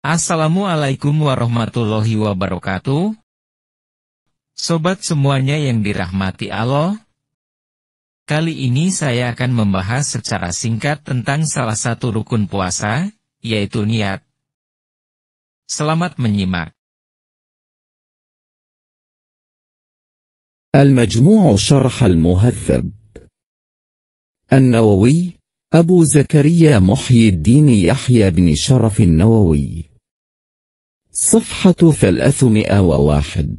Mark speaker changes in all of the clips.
Speaker 1: Assalamualaikum warahmatullahi wabarakatuh. Sobat semuanya yang dirahmati Allah, kali ini saya akan membahas secara singkat tentang salah satu rukun puasa, yaitu niat. Selamat menyimak. Al-Majmu' المجموع شرح المهذب
Speaker 2: النووي أبو زكريا محي الدين يحيى بن شرف
Speaker 1: nawawi صفحة ثلاثمائة وواحد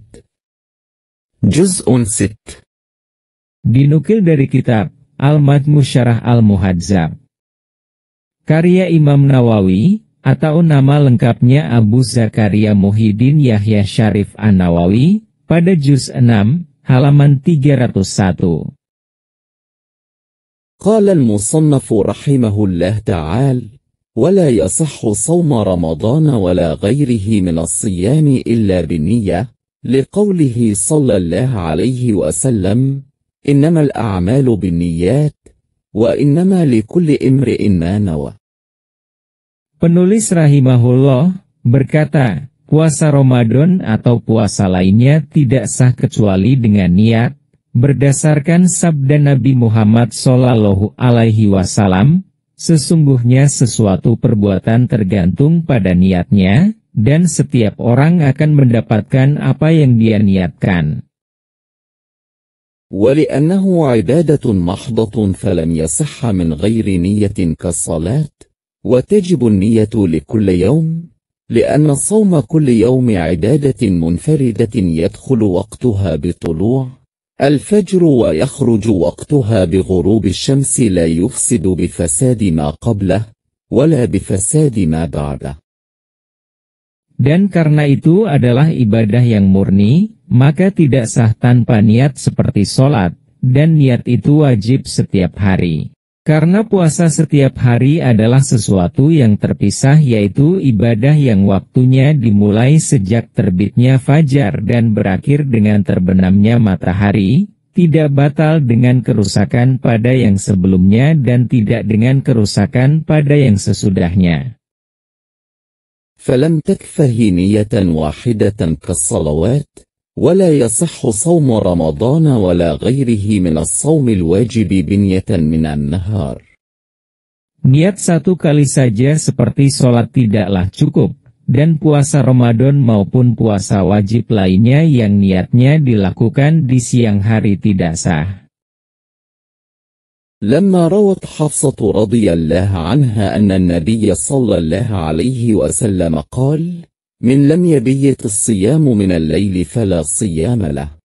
Speaker 1: جزء ست Dinukil dari kitab Al-Madmu Syarah Al-Muhadzab Karya Imam Nawawi atau nama lengkapnya Abu Zakaria Muhyiddin Yahya Syarif An-Nawawi pada juz 6 halaman 301
Speaker 2: قال المصنف رحمه الله تعالى ولا يصح صوم رمضان ولا غيره من الصيام إلا بالنية لقوله صلى الله عليه وسلم إنما الأعمال بالنيات وإنما لكل امرئ ما نوى
Speaker 1: Penulis rahimahullah berkata, puasa Ramadan atau puasa lainnya tidak sah kecuali dengan niat, berdasarkan sabda Nabi Muhammad Sallallahu Alaihi Wasallam, Sesungguhnya sesuatu perbuatan tergantung pada niatnya, dan setiap orang akan mendapatkan apa yang dia niatkan.
Speaker 2: ولأنه عبادة محضة فلم يصح من غير نية كالصلاة، وتجب النية لكل يوم، لأن صوم كل يوم عبادة منفردة يدخل وقتها بطلوع الفجر ويخرج وقتها بغروب الشمس لا يفسد بفساد ما قبله ولا بفساد ما بعده
Speaker 1: Dan karena itu adalah ibadah yang murni, maka tidak sah tanpa niat seperti sholat, dan niat itu wajib setiap hari. Karena puasa setiap hari adalah sesuatu yang terpisah yaitu ibadah yang waktunya dimulai sejak terbitnya fajar dan berakhir dengan terbenamnya matahari, tidak batal dengan kerusakan pada yang sebelumnya dan tidak dengan kerusakan pada yang sesudahnya. فلم تكفه نية واحدة كالصلوات ولا
Speaker 2: يصح صوم رمضان ولا غيره من الصوم الواجب بنية
Speaker 1: من النهار. Niat satu kali saja seperti sholat tidaklah cukup, dan puasa Ramadan maupun puasa wajib lainnya yang niatnya dilakukan di siang hari tidak sah. لما روت حفصة رضي الله عنها أن النبي صلى الله عليه
Speaker 2: وسلم قال: من لم يبيت الصيام من الليل فلا صيام
Speaker 1: له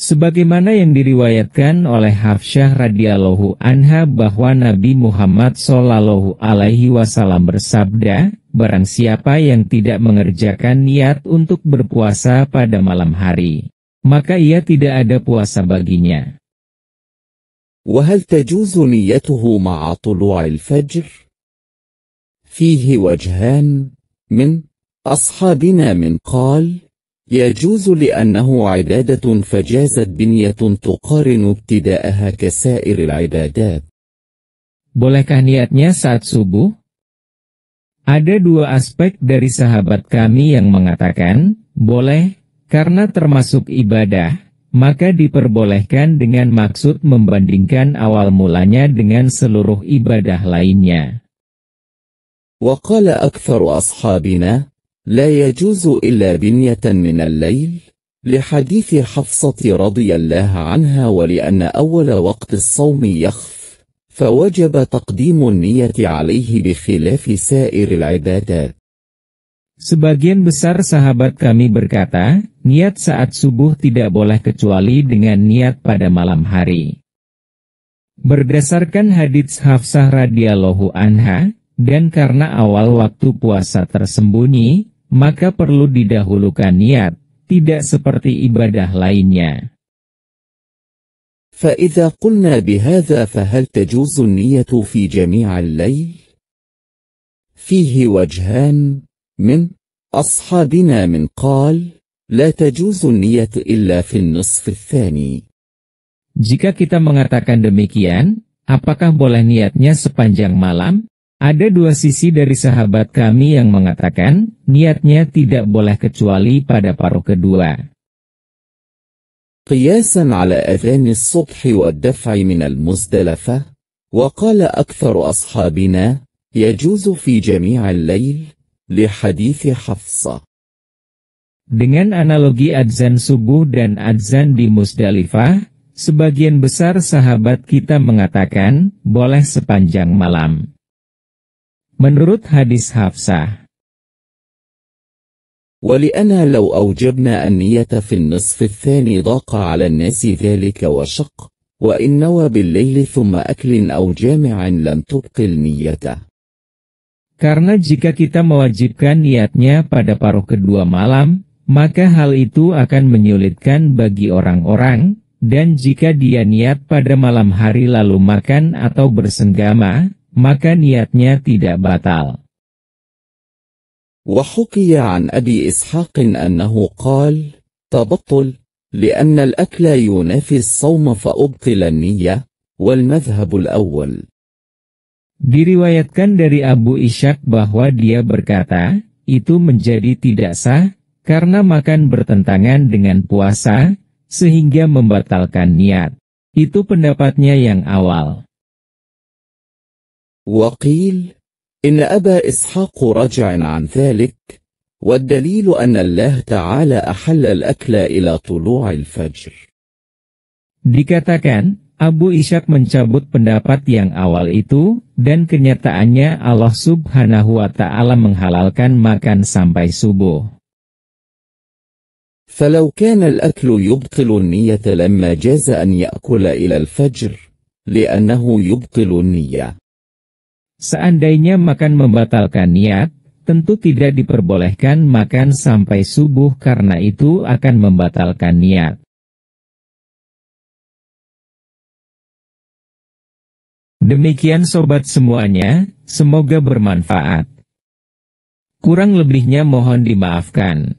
Speaker 1: Sebagaimana yang diriwayatkan oleh Hafsyah radhiyallahu anha bahwa Nabi Muhammad sallallahu alaihi wasallam bersabda, barang siapa yang tidak mengerjakan niat untuk berpuasa pada malam hari, maka ia tidak ada puasa baginya. وهل تجوز نيته مع طلوع الفجر؟ فيه
Speaker 2: وجهان من أصحابنا من قال يجوز لأنه عبادة فجازت بنية تقارن ابتداءها كسائر
Speaker 1: العبادات Bolehkah niatnya saat subuh? Ada dua aspek dari sahabat kami yang mengatakan, boleh, karena termasuk ibadah, maka diperbolehkan dengan maksud membandingkan awal mulanya dengan seluruh ibadah lainnya. وقال أكثر أصحابنا لا يجوز إلا بنية من الليل
Speaker 2: لحديث حفصة رضي الله عنها ولأن أول وقت الصوم يخف فوجب تقديم النية عليه بخلاف سائر
Speaker 1: العبادات Sebagian besar sahabat kami berkata, niat saat subuh tidak boleh kecuali dengan niat pada malam hari. Berdasarkan hadits Hafsah radhiyallahu anha, dan karena awal waktu puasa tersembunyi, maka perlu didahulukan niat, tidak seperti ibadah lainnya.
Speaker 2: فَإِذَا قُلْنَا بِهَذَا فَهَلْ تَجُوزُ النية فِي جَمِيعَ اللَّيْلِ فِيهِ وجهان مِنْ أَصْحَابِنَا مِنْ قال لَا تَجُوزُ
Speaker 1: النية إِلَّا فِي النصف الثَّانِي Jika kita mengatakan demikian, apakah boleh niatnya sepanjang malam? Ada dua sisi dari sahabat kami yang mengatakan, niatnya tidak boleh kecuali pada paruh kedua.
Speaker 2: Qiyasan subhi wa أذان minal والدفع wa qala وقال أكثر أصحابنا يجوز في جميع
Speaker 1: الليل لحديث حفصة Dengan analogi adzan subuh dan adzan di Musdalifah, sebagian besar sahabat kita mengatakan, boleh sepanjang malam. Menurut hadis Hafsah. ولأن لو أوجبنا النية
Speaker 2: في النصف الثاني ضاق على الناس ذلك وشق وإن نوى بالليل ثم أكل أو جامع لم تبق النية
Speaker 1: Karena jika kita mewajibkan niatnya pada paruh kedua malam, maka hal itu akan menyulitkan bagi orang-orang, dan jika dia niat pada malam hari lalu makan atau bersenggama, maka niatnya tidak batal. وحكي عن أبي إسحاق أنه قال
Speaker 2: تبطل لأن الأكل ينافي الصوم فأبطل النية والمذهب الأول
Speaker 1: Diriwayatkan dari Abu Ishak bahwa dia berkata, itu menjadi tidak sah, karena makan bertentangan dengan puasa, sehingga membatalkan niat. Itu pendapatnya yang awal. وقيل إن أبا إسحاق
Speaker 2: رجع عن ذلك والدليل أن الله تعالى أحل الأكل إلى طلوع الفجر
Speaker 1: Dikatakan, Abu Ishak mencabut pendapat yang awal itu, dan kenyataannya Allah subhanahu wa ta'ala menghalalkan makan sampai subuh. فلو
Speaker 2: كان الأكل يبطل النية لما جاز أن يأكل إلى الفجر,
Speaker 1: لأنه يبطل النية. Seandainya makan membatalkan niat, ya, tentu tidak diperbolehkan makan sampai subuh karena itu akan membatalkan niat. Ya. Demikian sobat semuanya, semoga bermanfaat. Kurang lebihnya mohon dimaafkan.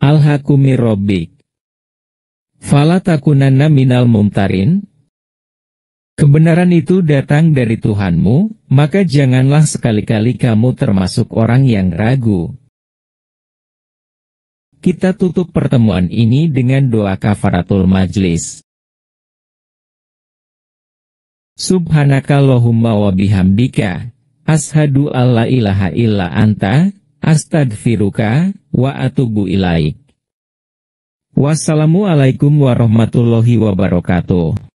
Speaker 1: Al-Hakumi Robik minal mumtarin, Kebenaran itu datang dari Tuhanmu, maka janganlah sekali-kali kamu termasuk orang yang ragu. Kita tutup pertemuan ini dengan doa kafaratul majlis. Subhanakallahumma wa bihamdika, ashadu alla ilaha illa anta, astagfiruka, wa atubu ilaih. Wassalamualaikum warahmatullahi wabarakatuh.